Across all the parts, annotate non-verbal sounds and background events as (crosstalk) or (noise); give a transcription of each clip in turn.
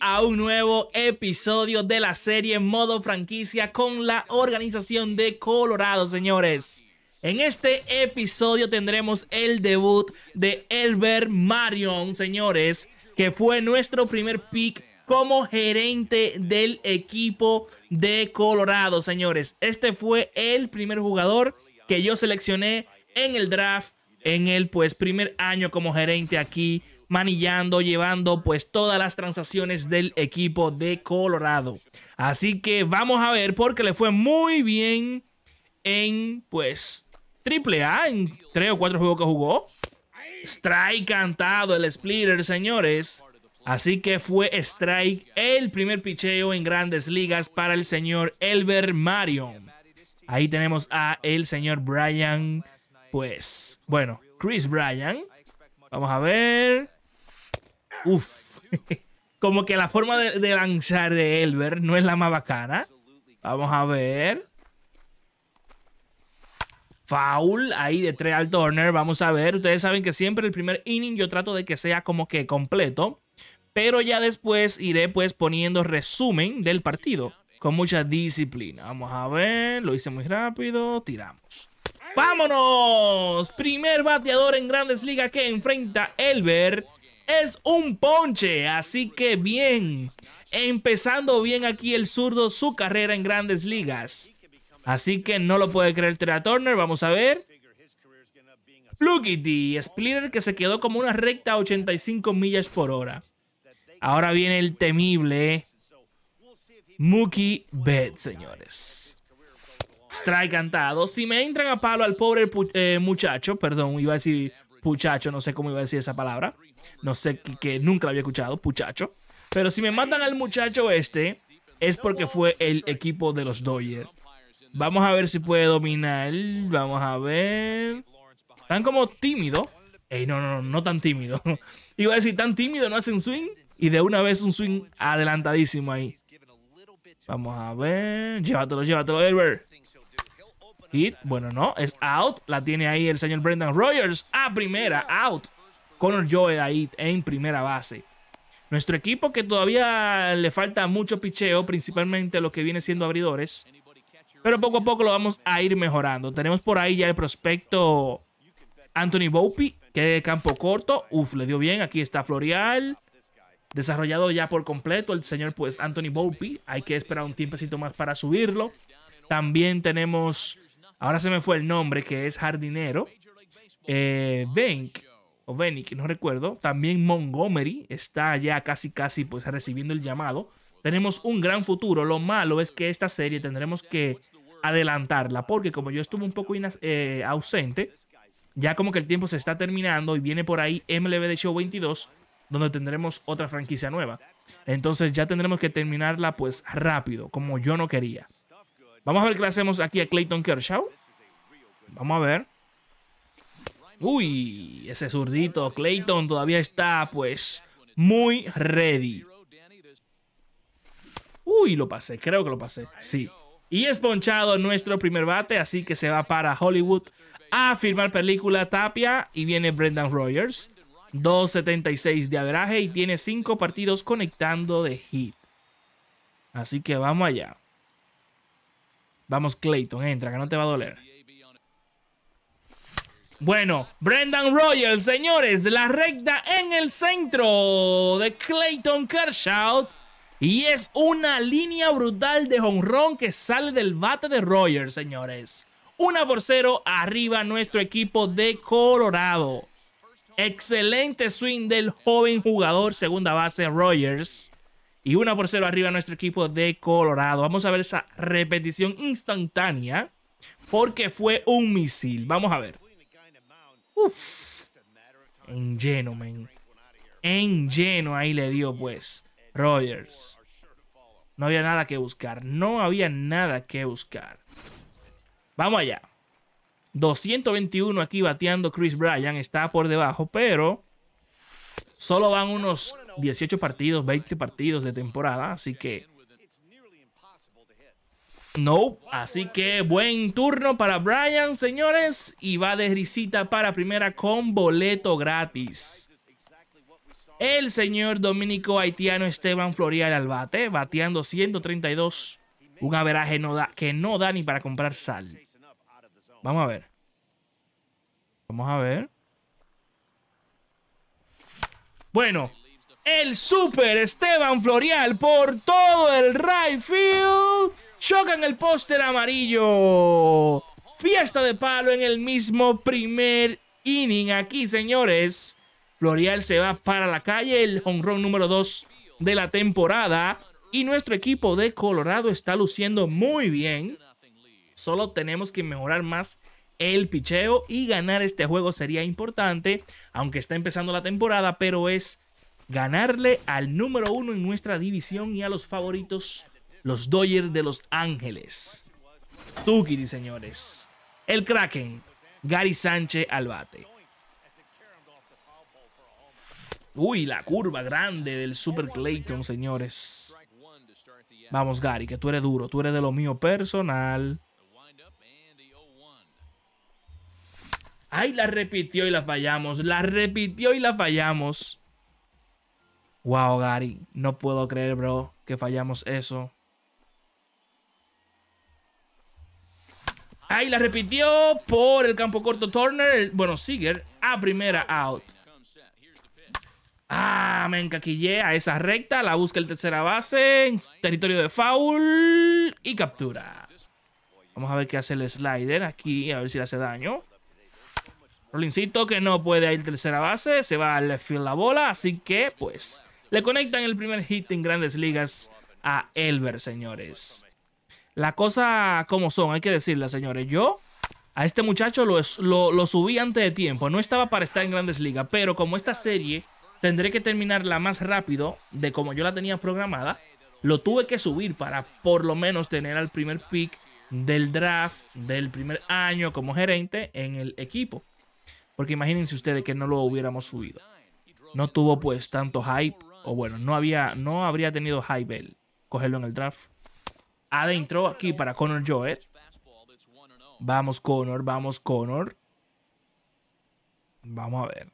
a un nuevo episodio de la serie Modo Franquicia con la organización de Colorado, señores. En este episodio tendremos el debut de Elbert Marion, señores, que fue nuestro primer pick como gerente del equipo de Colorado, señores. Este fue el primer jugador que yo seleccioné en el draft en el pues primer año como gerente aquí manillando, llevando pues todas las transacciones del equipo de Colorado. Así que vamos a ver porque le fue muy bien en pues triple A, en tres o cuatro juegos que jugó. Strike cantado el splitter, señores. Así que fue strike el primer picheo en grandes ligas para el señor Elber Marion. Ahí tenemos a el señor Brian, pues, bueno, Chris Bryan. Vamos a ver. Uf. (laughs) Como que la forma de, lanzar de Elber no es la más bacana. Vamos a ver. Foul ahí de tres al Turner. Vamos a ver. Ustedes saben que siempre el primer inning yo trato de que sea como que completo. Pero ya después iré pues poniendo resumen del partido. Con mucha disciplina. Vamos a ver. Lo hice muy rápido. Tiramos. ¡Vámonos! Primer bateador en Grandes Ligas que enfrenta Elber es un ponche. Así que bien, empezando bien aquí el zurdo su carrera en grandes ligas. Así que no lo puede creer Tera Turner. Vamos a ver. D, Splitter que se quedó como una recta a 85 millas por hora. Ahora viene el temible Mookie Betts, señores. Strike cantado. Si me entran a palo al pobre eh, muchacho, perdón, iba a decir muchacho, no sé cómo iba a decir esa palabra no sé, que nunca lo había escuchado, muchacho. Pero si me matan al muchacho este, es porque fue el equipo de los Dodgers. Vamos a ver si puede dominar. Vamos a ver. Tan como tímido. Ey, no, no, no, tan tímido. (laughs) Iba a decir, tan tímido, no hacen swing. Y de una vez un swing adelantadísimo ahí. Vamos a ver. Llévatelo, llévatelo, Ever. Hit. Bueno, no, es out. La tiene ahí el señor Brendan Rogers. A primera, out. Connor Joel ahí en primera base. Nuestro equipo que todavía le falta mucho picheo, principalmente lo que viene siendo abridores. Pero poco a poco lo vamos a ir mejorando. Tenemos por ahí ya el prospecto Anthony Bopi, que de campo corto. Uf, le dio bien. Aquí está Florial. Desarrollado ya por completo el señor pues Anthony Bopi. Hay que esperar un tiempecito más para subirlo. También tenemos, ahora se me fue el nombre, que es Jardinero. Eh, Bank, o que no recuerdo. También Montgomery está ya casi casi pues recibiendo el llamado. Tenemos un gran futuro. Lo malo es que esta serie tendremos que adelantarla porque como yo estuve un poco eh, ausente, ya como que el tiempo se está terminando y viene por ahí MLB de Show 22 donde tendremos otra franquicia nueva. Entonces ya tendremos que terminarla pues rápido, como yo no quería. Vamos a ver qué le hacemos aquí a Clayton Kershaw. Vamos a ver. Uy, ese zurdito Clayton todavía está pues muy ready. Uy, lo pasé, creo que lo pasé. Sí. Y esponchado nuestro primer bate, así que se va para Hollywood a firmar película Tapia y viene Brendan Rogers. 2.76 de averaje y tiene 5 partidos conectando de hit. Así que vamos allá. Vamos Clayton, entra, que no te va a doler. Bueno, Brendan Royal, señores, la recta en el centro de Clayton Kershaw. Y es una línea brutal de honrón que sale del bate de Rogers, señores. Una por 0 arriba nuestro equipo de Colorado. Excelente swing del joven jugador, segunda base Rogers. Y una por cero arriba nuestro equipo de Colorado. Vamos a ver esa repetición instantánea. Porque fue un misil. Vamos a ver en lleno, man. En lleno ahí le dio, pues, Rogers. No había nada que buscar. No había nada que buscar. Vamos allá. 221 aquí bateando Chris Bryan. Está por debajo, pero solo van unos 18 partidos, 20 partidos de temporada. Así que no, así que buen turno para Brian, señores, y va de risita para primera con boleto gratis. El señor dominico haitiano Esteban Florial al bate, bateando 132, un averaje no da, que no da ni para comprar sal. Vamos a ver. Vamos a ver. Bueno, el super Esteban Florial por todo el right field en el póster amarillo. Fiesta de palo en el mismo primer inning. Aquí, señores. Florial se va para la calle. El run número 2 de la temporada. Y nuestro equipo de Colorado está luciendo muy bien. Solo tenemos que mejorar más el picheo y ganar este juego sería importante, aunque está empezando la temporada, pero es ganarle al número uno en nuestra división y a los favoritos los Dodgers de Los Ángeles. Tukiri, señores. El Kraken, Gary Sánchez al bate. Uy, la curva grande del Super Clayton, señores. Vamos, Gary, que tú eres duro. Tú eres de lo mío personal. Ay, la repitió y la fallamos. La repitió y la fallamos. Wow, Gary. No puedo creer, bro, que fallamos eso. Ahí la repitió por el campo corto Turner. bueno, Seager a primera out. Ah, me a esa recta. La busca el tercera base. En territorio de foul. Y captura. Vamos a ver qué hace el slider aquí. A ver si le hace daño. Rolincito que no puede ir tercera base. Se va al field la bola. Así que, pues, le conectan el primer hit en grandes ligas a Elber, señores. La cosa como son, hay que decirla señores. Yo a este muchacho lo, subí antes de tiempo. No estaba para estar en grandes ligas, pero como esta serie tendré que terminarla más rápido de como yo la tenía programada, lo tuve que subir para por lo menos tener al primer pick del draft del primer año como gerente en el equipo. Porque imagínense ustedes que no lo hubiéramos subido. No tuvo pues tanto hype, o bueno, no, había, no habría tenido hype el cogerlo en el draft adentro aquí para Connor Joe. Vamos, Connor, vamos, Connor. Vamos a ver.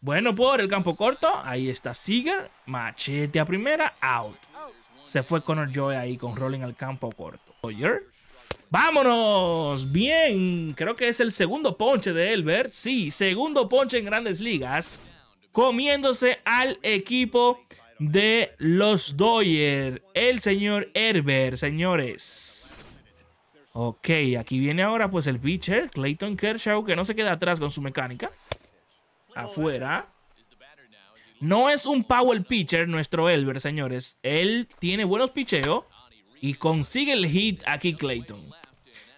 Bueno, por el campo corto. Ahí está Seager. Machete a primera. Out. Se fue Connor Joy ahí con Rolling al campo corto. ¡Vámonos! Bien. Creo que es el segundo ponche de Elbert. Sí, segundo ponche en Grandes Ligas. Comiéndose al equipo de los Doyer, el señor Herbert, señores. Ok, aquí viene ahora pues el pitcher, Clayton Kershaw, que no se queda atrás con su mecánica. Afuera. No es un power pitcher nuestro Elber, señores. Él tiene buenos picheos y consigue el hit aquí Clayton.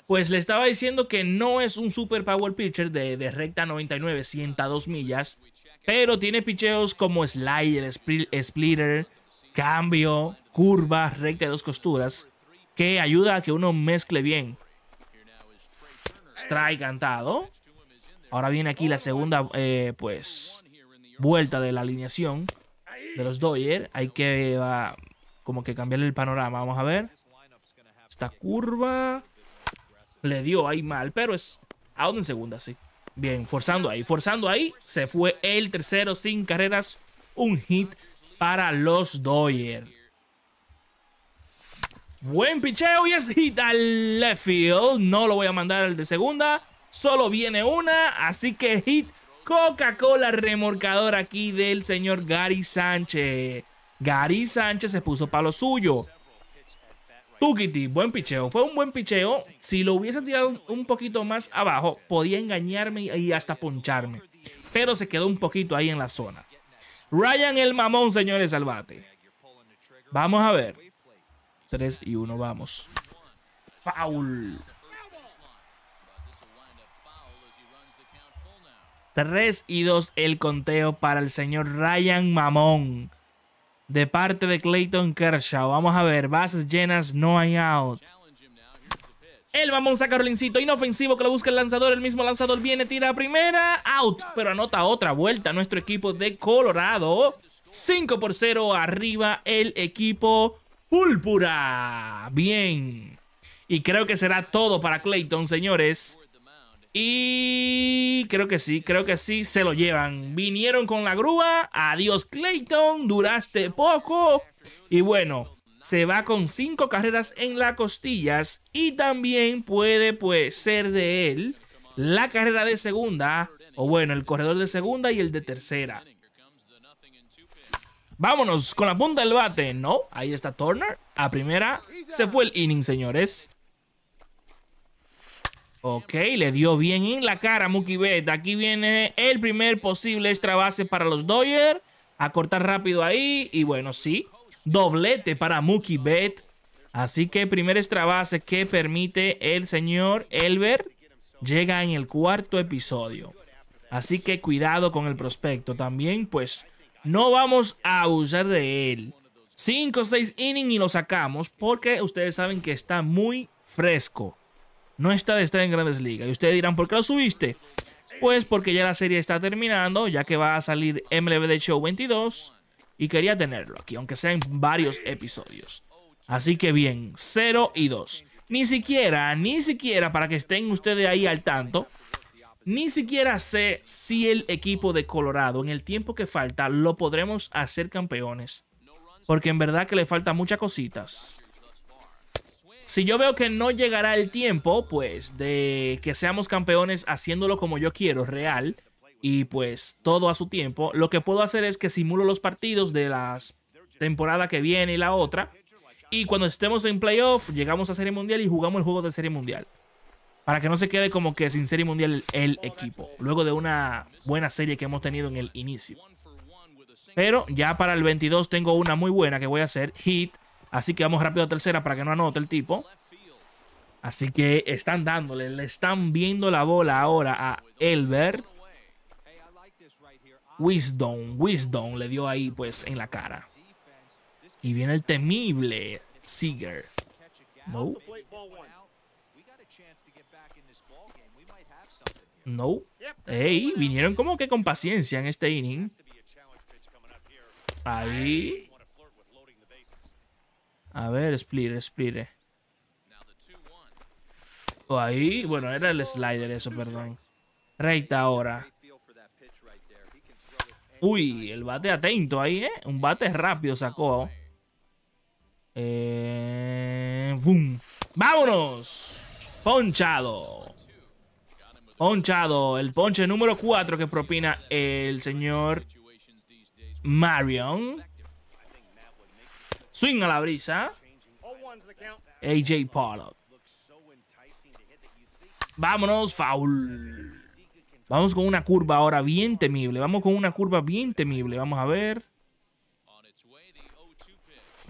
Pues le estaba diciendo que no es un super power pitcher de, de recta 99, 102 millas. Pero tiene picheos como slider, splitter, cambio, curva, recta de dos costuras, que ayuda a que uno mezcle bien. Strike cantado. Ahora viene aquí la segunda, eh, pues, vuelta de la alineación de los Doyer. Hay que, como que cambiarle el panorama. Vamos a ver. Esta curva le dio ahí mal, pero es out en segunda, sí. Bien, forzando ahí. Forzando ahí. Se fue el tercero sin carreras. Un hit para los Doyer. Buen picheo y es hit al left field. No lo voy a mandar al de segunda. Solo viene una. Así que hit Coca-Cola remorcador aquí del señor Gary Sánchez. Gary Sánchez se puso para lo suyo. Tukiti, buen picheo. Fue un buen picheo. Si lo hubiese tirado un poquito más abajo, podía engañarme y hasta poncharme. Pero se quedó un poquito ahí en la zona. Ryan el mamón, señores, salvate. Vamos a ver. 3 y 1, vamos. Foul. 3 y 2 el conteo para el señor Ryan Mamón de parte de Clayton Kershaw. Vamos a ver, bases llenas, no hay out. El mamón saca Rolincito, inofensivo que lo busca el lanzador. El mismo lanzador viene, tira a primera, out. Pero anota otra vuelta nuestro equipo de Colorado. 5 por 0 arriba el equipo Púlpura, Bien. Y creo que será todo para Clayton, señores. Y creo que sí, creo que sí, se lo llevan. Vinieron con la grúa. Adiós Clayton, duraste poco. Y bueno, se va con cinco carreras en las costillas. Y también puede pues ser de él la carrera de segunda. O bueno, el corredor de segunda y el de tercera. Vámonos con la punta del bate, ¿no? Ahí está Turner. A primera se fue el inning, señores. Ok, le dio bien en la cara a Mookie Bet. Aquí viene el primer posible extra base para los Doyer. A cortar rápido ahí. Y bueno, sí, doblete para Mookie Bet. Así que primer extra base que permite el señor Elbert. Llega en el cuarto episodio. Así que cuidado con el prospecto. También, pues, no vamos a abusar de él. 5 o 6 innings y lo sacamos porque ustedes saben que está muy fresco no está de estar en grandes ligas. Y ustedes dirán, ¿por qué lo subiste? Pues porque ya la serie está terminando, ya que va a salir MLB The Show 22 y quería tenerlo aquí, aunque sean varios episodios. Así que bien, 0 y 2. Ni siquiera, ni siquiera para que estén ustedes ahí al tanto, ni siquiera sé si el equipo de Colorado en el tiempo que falta lo podremos hacer campeones. Porque en verdad que le faltan muchas cositas. Si yo veo que no llegará el tiempo, pues, de que seamos campeones haciéndolo como yo quiero, real, y pues todo a su tiempo, lo que puedo hacer es que simulo los partidos de la temporada que viene y la otra, y cuando estemos en playoff, llegamos a Serie Mundial y jugamos el juego de Serie Mundial. Para que no se quede como que sin Serie Mundial el equipo, luego de una buena serie que hemos tenido en el inicio. Pero ya para el 22 tengo una muy buena que voy a hacer, Hit Así que vamos rápido a tercera para que no anote el tipo. Así que están dándole, le están viendo la bola ahora a Elbert. Wisdom, Wisdom le dio ahí pues en la cara. Y viene el temible Seager. No. No. Ey, vinieron como que con paciencia en este inning. Ahí. A ver, split, split. Oh, ahí, bueno, era el slider eso, perdón. Recta ahora. Uy, el bate atento ahí, ¿eh? Un bate rápido sacó. Eh, ¡Vámonos! Ponchado. Ponchado. El ponche número 4 que propina el señor Marion. Swing a la brisa. AJ Pollock. Vámonos, foul. Vamos con una curva ahora bien temible. Vamos con una curva bien temible. Vamos a ver.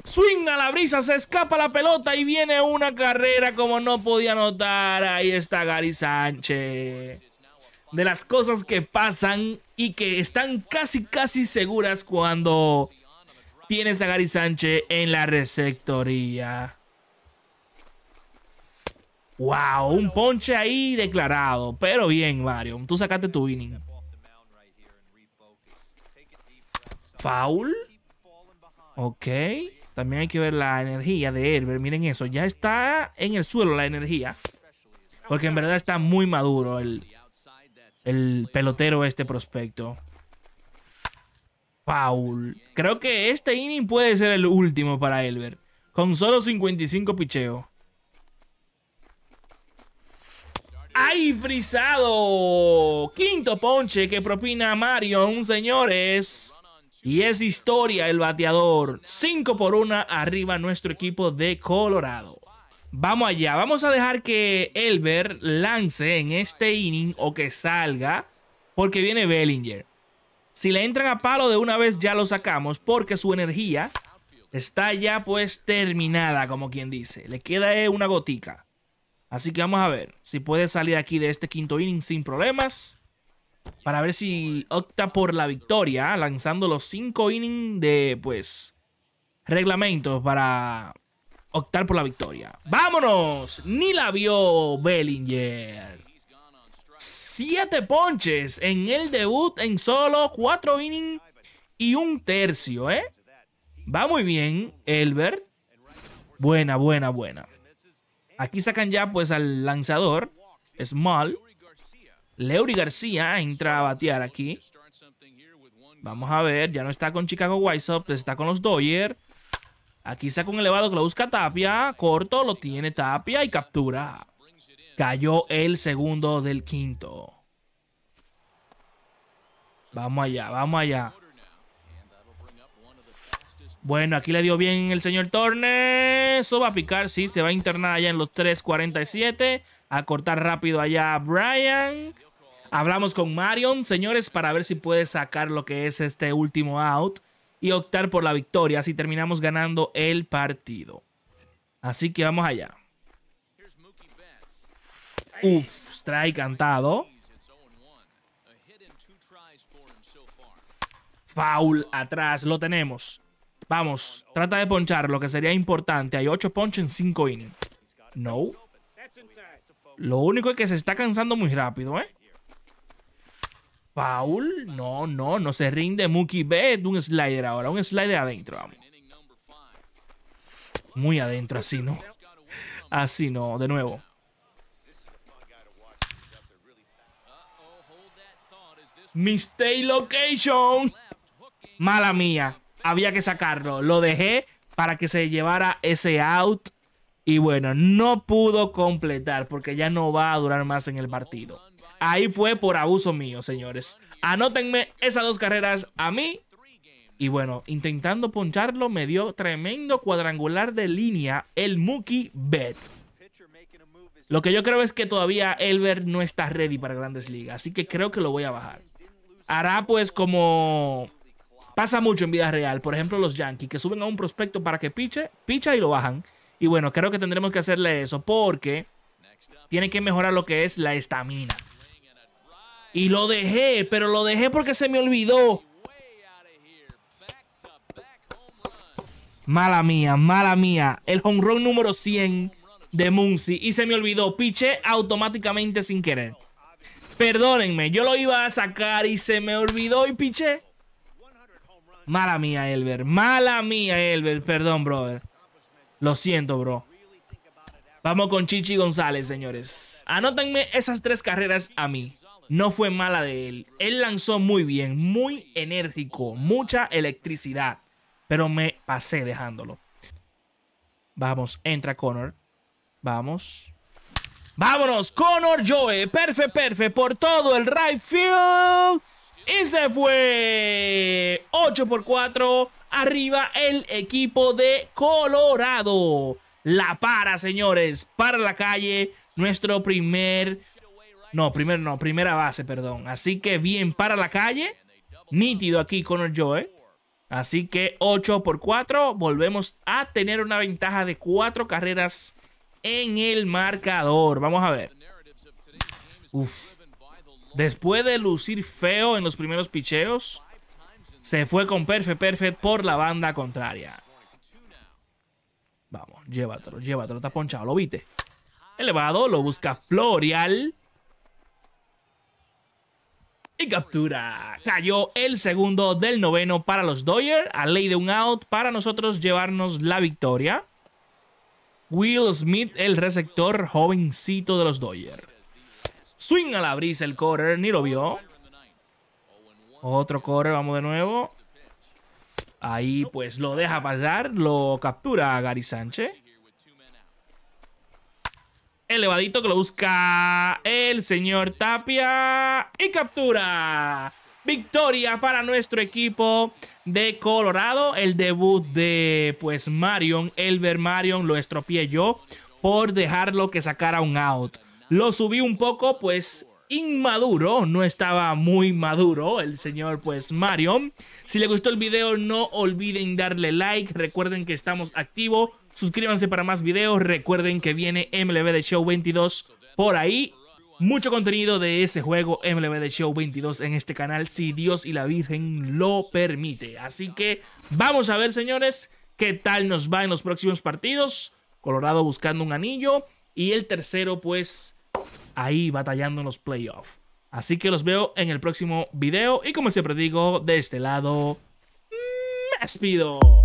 Swing a la brisa, se escapa la pelota y viene una carrera como no podía notar. Ahí está Gary Sánchez. De las cosas que pasan y que están casi casi seguras cuando Tienes a Gary Sánchez en la receptoría. Wow, un ponche ahí declarado. Pero bien, Mario. Tú sacaste tu winning. Foul. Ok. También hay que ver la energía de Herbert. Miren eso. Ya está en el suelo la energía. Porque en verdad está muy maduro el, el pelotero este prospecto. Paul. Creo que este inning puede ser el último para Elver, Con solo 55 picheo. ¡Ay, frisado! Quinto ponche que propina Marion, señores. Y es historia el bateador. 5 por 1 arriba nuestro equipo de Colorado. Vamos allá. Vamos a dejar que Elver lance en este inning o que salga. Porque viene Bellinger. Si le entran a palo de una vez ya lo sacamos porque su energía está ya pues terminada, como quien dice. Le queda eh, una gotica. Así que vamos a ver si puede salir aquí de este quinto inning sin problemas. Para ver si opta por la victoria, lanzando los cinco innings de pues reglamentos para optar por la victoria. ¡Vámonos! Ni la vio Bellinger. Siete ponches en el debut en solo 4 innings y un tercio, ¿eh? Va muy bien, Elbert. Buena, buena, buena. Aquí sacan ya pues al lanzador, Small. Leury García entra a batear aquí. Vamos a ver, ya no está con Chicago White Sox, está con los Dodgers. Aquí saca un elevado que lo busca Tapia, corto, lo tiene Tapia y captura. Cayó el segundo del quinto. Vamos allá, vamos allá. Bueno, aquí le dio bien el señor Torne. Eso va a picar, sí. Se va a internar allá en los 3.47. A cortar rápido allá Brian. Hablamos con Marion, señores, para ver si puede sacar lo que es este último out. Y optar por la victoria. si terminamos ganando el partido. Así que vamos allá. Uf, strike cantado. Foul atrás, lo tenemos. Vamos, trata de ponchar, lo que sería importante. Hay 8 ponches en 5 innings. No. Lo único es que se está cansando muy rápido, ¿eh? Foul. No, no, no se rinde Mookie Bet. Un slider ahora, un slider adentro, vamos. Muy adentro así, ¿no? Así no, de nuevo. Mistake location. Mala mía. Había que sacarlo. Lo dejé para que se llevara ese out. Y bueno, no pudo completar porque ya no va a durar más en el partido. Ahí fue por abuso mío, señores. Anótenme esas dos carreras a mí y bueno, intentando poncharlo, me dio tremendo cuadrangular de línea el Mookie Bet. Lo que yo creo es que todavía Elver no está ready para grandes ligas, así que creo que lo voy a bajar. Hará pues como pasa mucho en vida real, por ejemplo los Yankees, que suben a un prospecto para que piche, picha y lo bajan. Y bueno, creo que tendremos que hacerle eso porque Tiene que mejorar lo que es la estamina. Y lo dejé, pero lo dejé porque se me olvidó. Mala mía, mala mía. El home run número 100 de Muncy. Y se me olvidó. Piché automáticamente sin querer. Perdónenme, yo lo iba a sacar y se me olvidó y piché. Mala mía, Elber. Mala mía, Elber. Perdón, brother. Lo siento, bro. Vamos con Chichi González, señores. Anótenme esas tres carreras a mí. No fue mala de él. Él lanzó muy bien, muy enérgico, mucha electricidad. Pero me pasé dejándolo. Vamos, entra Connor. Vamos. Vámonos, Connor Joe. perfecto! perfecto por todo el right field. Y se fue. 8 por 4. Arriba el equipo de Colorado. La para, señores. Para la calle. Nuestro primer... No, primero no, primera base, perdón. Así que bien para la calle. Nítido aquí Connor Joe. Así que 8 por 4, volvemos a tener una ventaja de 4 carreras en el marcador. Vamos a ver. Después de lucir feo en los primeros picheos, se fue con Perfect Perfect por la banda contraria. Vamos, llévatelo, llévatelo, está ponchado, lo viste. Elevado, lo busca Florial. Y captura. Cayó el segundo del noveno para los doyer A ley de un out para nosotros llevarnos la victoria. Will Smith, el receptor jovencito de los Doyers. Swing a la brisa el correr, ni lo vio. Otro correr, vamos de nuevo. Ahí pues lo deja pasar, lo captura Gary Sánchez elevadito que lo busca el señor Tapia y captura. Victoria para nuestro equipo de Colorado. El debut de pues Marion, el ver Marion, lo estropié yo por dejarlo que sacara un out. Lo subí un poco, pues inmaduro, no estaba muy maduro el señor pues Marion. Si le gustó el video no olviden darle like, recuerden que estamos activos Suscríbanse para más videos. Recuerden que viene MLB The Show 22 por ahí. Mucho contenido de ese juego MLB The Show 22 en este canal, si Dios y la Virgen lo permite. Así que vamos a ver, señores, qué tal nos va en los próximos partidos. Colorado buscando un anillo y el tercero, pues, ahí batallando en los playoffs. Así que los veo en el próximo video y como siempre digo, de este lado, me despido.